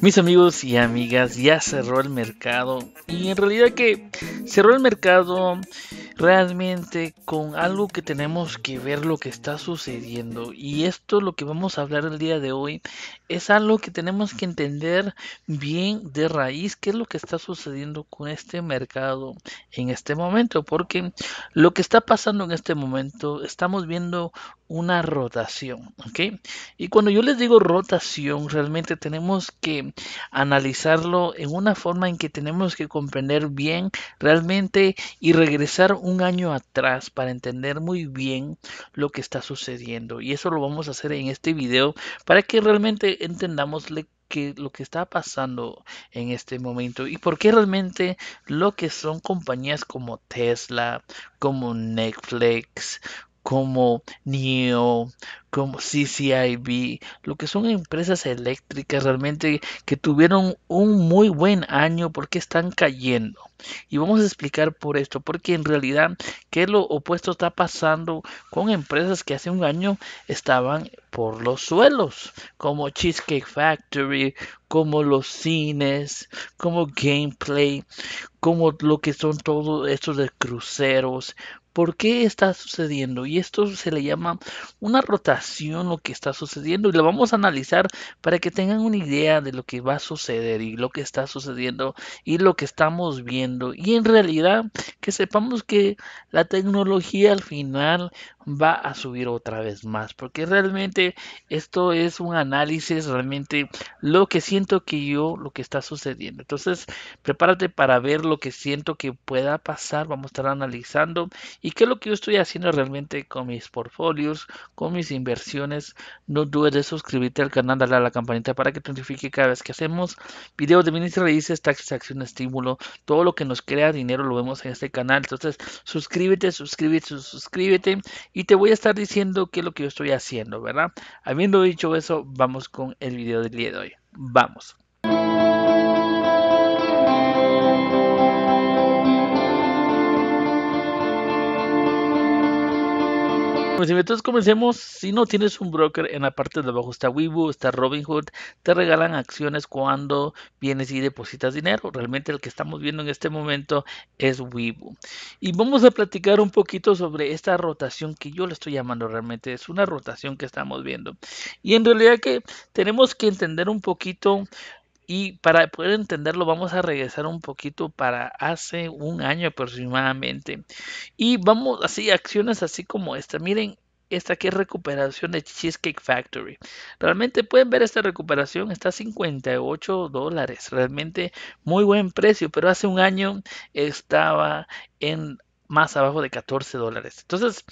Mis amigos y amigas, ya cerró el mercado y en realidad que cerró el mercado realmente con algo que tenemos que ver lo que está sucediendo y esto lo que vamos a hablar el día de hoy es algo que tenemos que entender bien de raíz qué es lo que está sucediendo con este mercado en este momento porque lo que está pasando en este momento estamos viendo una rotación ok y cuando yo les digo rotación realmente tenemos que analizarlo en una forma en que tenemos que comprender bien realmente y regresar un año atrás para entender muy bien lo que está sucediendo. Y eso lo vamos a hacer en este video para que realmente entendamos que lo que está pasando en este momento y por qué realmente lo que son compañías como Tesla, como Netflix, como NIO, como CCIB, lo que son empresas eléctricas realmente que tuvieron un muy buen año porque están cayendo. Y vamos a explicar por esto, porque en realidad, ¿qué es lo opuesto está pasando con empresas que hace un año estaban por los suelos, como Cheesecake Factory, como los cines, como gameplay, como lo que son todos estos de cruceros? ¿Por qué está sucediendo? Y esto se le llama una rotación lo que está sucediendo y lo vamos a analizar para que tengan una idea de lo que va a suceder y lo que está sucediendo y lo que estamos viendo. Y en realidad que sepamos que la tecnología al final va a subir otra vez más porque realmente esto es un análisis realmente lo que siento que yo lo que está sucediendo entonces prepárate para ver lo que siento que pueda pasar vamos a estar analizando y qué es lo que yo estoy haciendo realmente con mis portfolios con mis inversiones versiones no dudes de suscribirte al canal, darle a la campanita para que te notifique cada vez que hacemos videos de ministra y raíces, taxis acción estímulo, todo lo que nos crea dinero lo vemos en este canal. Entonces, suscríbete, suscríbete, suscríbete y te voy a estar diciendo qué es lo que yo estoy haciendo, ¿verdad? Habiendo dicho eso, vamos con el video del día de hoy. Vamos. Entonces comencemos. Si no tienes un broker, en la parte de abajo está Weibo, está Robinhood. Te regalan acciones cuando vienes y depositas dinero. Realmente el que estamos viendo en este momento es Weibo. Y vamos a platicar un poquito sobre esta rotación que yo le estoy llamando realmente. Es una rotación que estamos viendo. Y en realidad que tenemos que entender un poquito y para poder entenderlo vamos a regresar un poquito para hace un año aproximadamente. Y vamos así, acciones así como esta. Miren, esta que es recuperación de Cheesecake Factory. Realmente pueden ver esta recuperación, está a 58 dólares. Realmente muy buen precio, pero hace un año estaba en más abajo de 14 dólares. Entonces,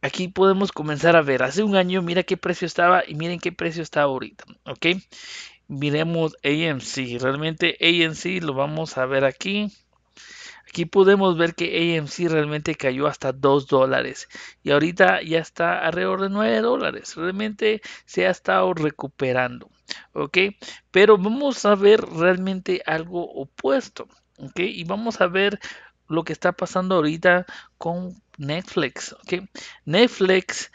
aquí podemos comenzar a ver. Hace un año, mira qué precio estaba y miren qué precio está ahorita. ¿Ok? miremos AMC. Realmente AMC lo vamos a ver aquí. Aquí podemos ver que AMC realmente cayó hasta 2 dólares y ahorita ya está alrededor de 9 dólares. Realmente se ha estado recuperando. ¿Ok? Pero vamos a ver realmente algo opuesto. ¿Ok? Y vamos a ver lo que está pasando ahorita con Netflix. ¿Ok? Netflix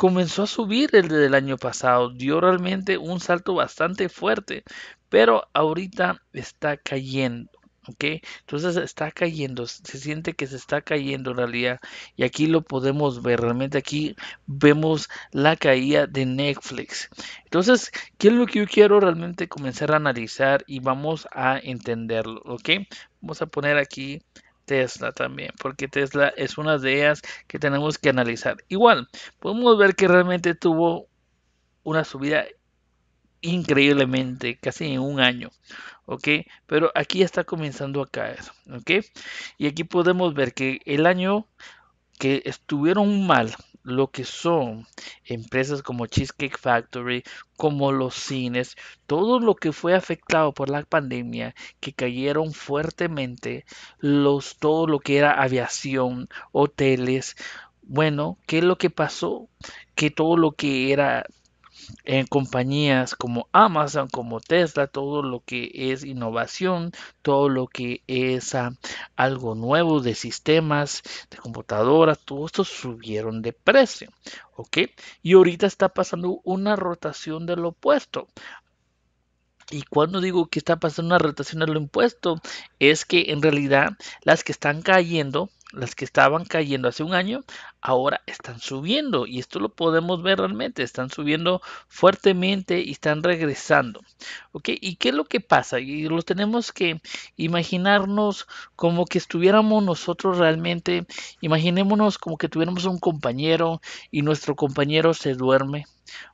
comenzó a subir el del año pasado, dio realmente un salto bastante fuerte, pero ahorita está cayendo. ¿ok? Entonces está cayendo, se siente que se está cayendo en realidad y aquí lo podemos ver, realmente aquí vemos la caída de Netflix. Entonces, ¿qué es lo que yo quiero realmente comenzar a analizar y vamos a entenderlo, ¿ok? Vamos a poner aquí Tesla también, porque Tesla es una de ellas que tenemos que analizar. Igual, podemos ver que realmente tuvo una subida increíblemente, casi en un año, ¿ok? Pero aquí está comenzando a caer, ¿ok? Y aquí podemos ver que el año que estuvieron mal, lo que son empresas como Cheesecake Factory, como los cines, todo lo que fue afectado por la pandemia, que cayeron fuertemente, los, todo lo que era aviación, hoteles, bueno, ¿qué es lo que pasó? Que todo lo que era en compañías como Amazon, como Tesla, todo lo que es innovación, todo lo que es ah, algo nuevo de sistemas, de computadoras, todo esto subieron de precio. ¿Ok? Y ahorita está pasando una rotación de lo opuesto. Y cuando digo que está pasando una rotación del impuesto, es que en realidad las que están cayendo las que estaban cayendo hace un año, ahora están subiendo. Y esto lo podemos ver realmente. Están subiendo fuertemente y están regresando. ¿Ok? ¿Y qué es lo que pasa? Y lo tenemos que imaginarnos como que estuviéramos nosotros realmente. Imaginémonos como que tuviéramos un compañero y nuestro compañero se duerme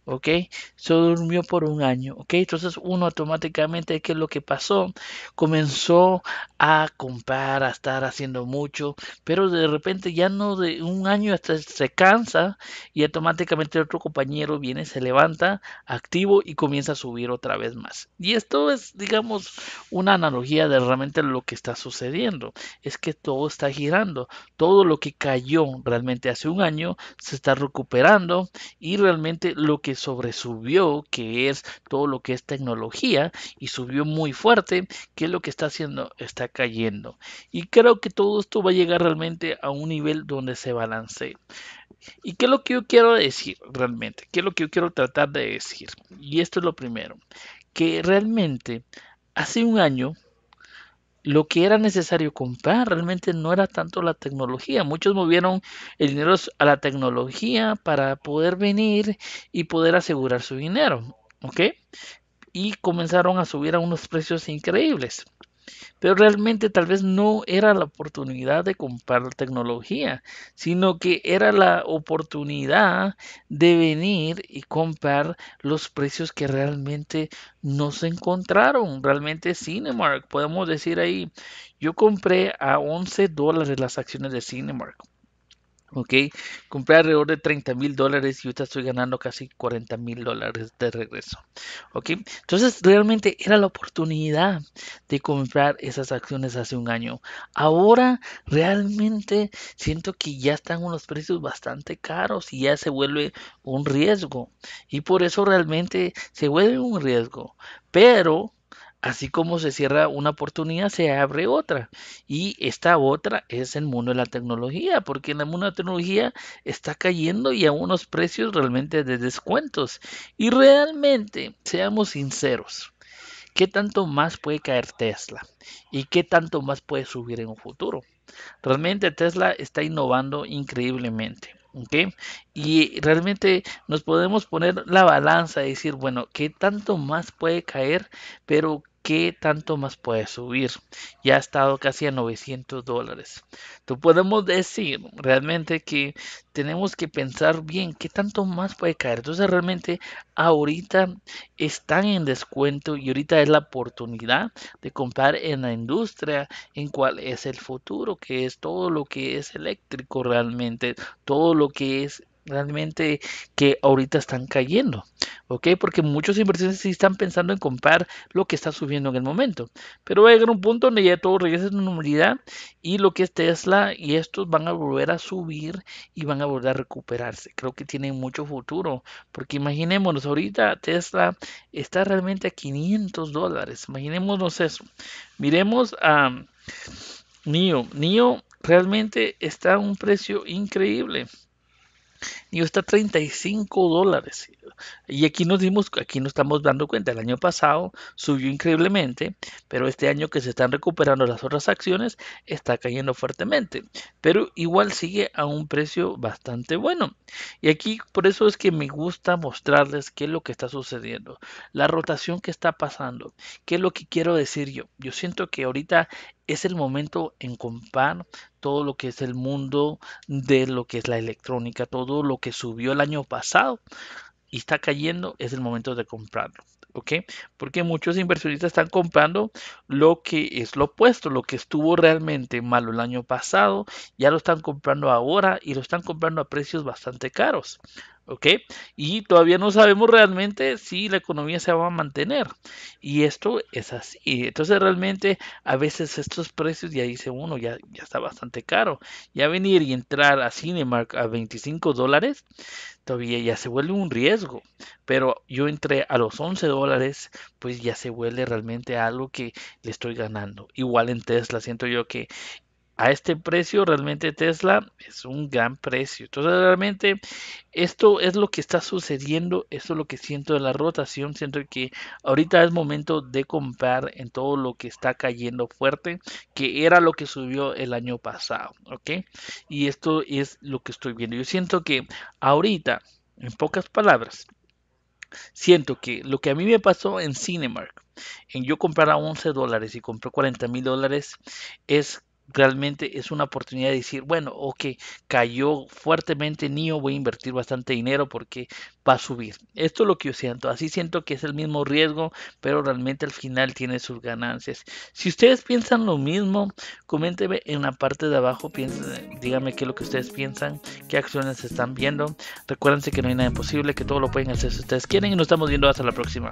¿ok? se durmió por un año, ¿ok? Entonces uno automáticamente, ¿qué es lo que pasó? Comenzó a comprar, a estar haciendo mucho, pero de repente ya no de un año hasta se cansa y automáticamente otro compañero viene, se levanta activo y comienza a subir otra vez más. Y esto es, digamos, una analogía de realmente lo que está sucediendo. Es que todo está girando, todo lo que cayó realmente hace un año se está recuperando y realmente lo que sobresubió, que es todo lo que es tecnología, y subió muy fuerte, que es lo que está haciendo? Está cayendo. Y creo que todo esto va a llegar realmente a un nivel donde se balancee. ¿Y qué es lo que yo quiero decir realmente? ¿Qué es lo que yo quiero tratar de decir? Y esto es lo primero, que realmente hace un año lo que era necesario comprar realmente no era tanto la tecnología. Muchos movieron el dinero a la tecnología para poder venir y poder asegurar su dinero. ¿Ok? Y comenzaron a subir a unos precios increíbles pero realmente tal vez no era la oportunidad de comprar tecnología, sino que era la oportunidad de venir y comprar los precios que realmente no se encontraron. Realmente Cinemark, podemos decir ahí, yo compré a 11 dólares las acciones de Cinemark. Ok, compré alrededor de 30 mil dólares y ahorita estoy ganando casi 40 mil dólares de regreso. Ok, entonces realmente era la oportunidad de comprar esas acciones hace un año. Ahora realmente siento que ya están unos precios bastante caros y ya se vuelve un riesgo. Y por eso realmente se vuelve un riesgo. Pero Así como se cierra una oportunidad, se abre otra. Y esta otra es el mundo de la tecnología, porque en el mundo de la tecnología está cayendo y a unos precios realmente de descuentos. Y realmente, seamos sinceros, ¿qué tanto más puede caer Tesla? ¿Y qué tanto más puede subir en un futuro? Realmente Tesla está innovando increíblemente. Y realmente nos podemos poner la balanza y decir, bueno, ¿qué tanto más puede caer? Pero ¿Qué tanto más puede subir? Ya ha estado casi a 900 dólares. Entonces podemos decir realmente que tenemos que pensar bien qué tanto más puede caer. Entonces realmente ahorita están en descuento y ahorita es la oportunidad de comprar en la industria en cuál es el futuro, que es todo lo que es eléctrico realmente, todo lo que es realmente que ahorita están cayendo, ¿ok? Porque muchos inversiones sí están pensando en comprar lo que está subiendo en el momento, pero va a llegar un punto donde ya todo regresa a la normalidad y lo que es Tesla y estos van a volver a subir y van a volver a recuperarse. Creo que tienen mucho futuro, porque imaginémonos ahorita Tesla está realmente a 500 dólares, imaginémonos eso. Miremos a NIO, NIO realmente está a un precio increíble y está 35 dólares. Y aquí nos dimos, aquí no estamos dando cuenta, el año pasado subió increíblemente, pero este año que se están recuperando las otras acciones está cayendo fuertemente, pero igual sigue a un precio bastante bueno. Y aquí por eso es que me gusta mostrarles qué es lo que está sucediendo, la rotación que está pasando, qué es lo que quiero decir yo. Yo siento que ahorita es el momento en comprar todo lo que es el mundo de lo que es la electrónica, todo lo que subió el año pasado y está cayendo, es el momento de comprarlo. ¿Ok? Porque muchos inversionistas están comprando lo que es lo opuesto, lo que estuvo realmente malo el año pasado, ya lo están comprando ahora y lo están comprando a precios bastante caros. ¿ok? Y todavía no sabemos realmente si la economía se va a mantener. Y esto es así. Entonces realmente a veces estos precios, ya dice uno, ya, ya está bastante caro. Ya venir y entrar a Cinemark a 25 dólares, todavía ya se vuelve un riesgo. Pero yo entré a los 11 dólares, pues ya se vuelve realmente algo que le estoy ganando. Igual en Tesla, siento yo que a este precio realmente Tesla es un gran precio. Entonces realmente esto es lo que está sucediendo, esto es lo que siento de la rotación, siento que ahorita es momento de comprar en todo lo que está cayendo fuerte, que era lo que subió el año pasado, ¿ok? Y esto es lo que estoy viendo. Yo siento que ahorita, en pocas palabras, siento que lo que a mí me pasó en Cinemark, en yo comprar a 11 dólares y compré 40 mil dólares, es realmente es una oportunidad de decir, bueno, ok, cayó fuertemente NIO, voy a invertir bastante dinero porque va a subir. Esto es lo que yo siento, así siento que es el mismo riesgo, pero realmente al final tiene sus ganancias. Si ustedes piensan lo mismo, coméntenme en la parte de abajo, piensen, díganme qué es lo que ustedes piensan, qué acciones están viendo. Recuérdense que no hay nada imposible, que todo lo pueden hacer si ustedes quieren y nos estamos viendo hasta la próxima.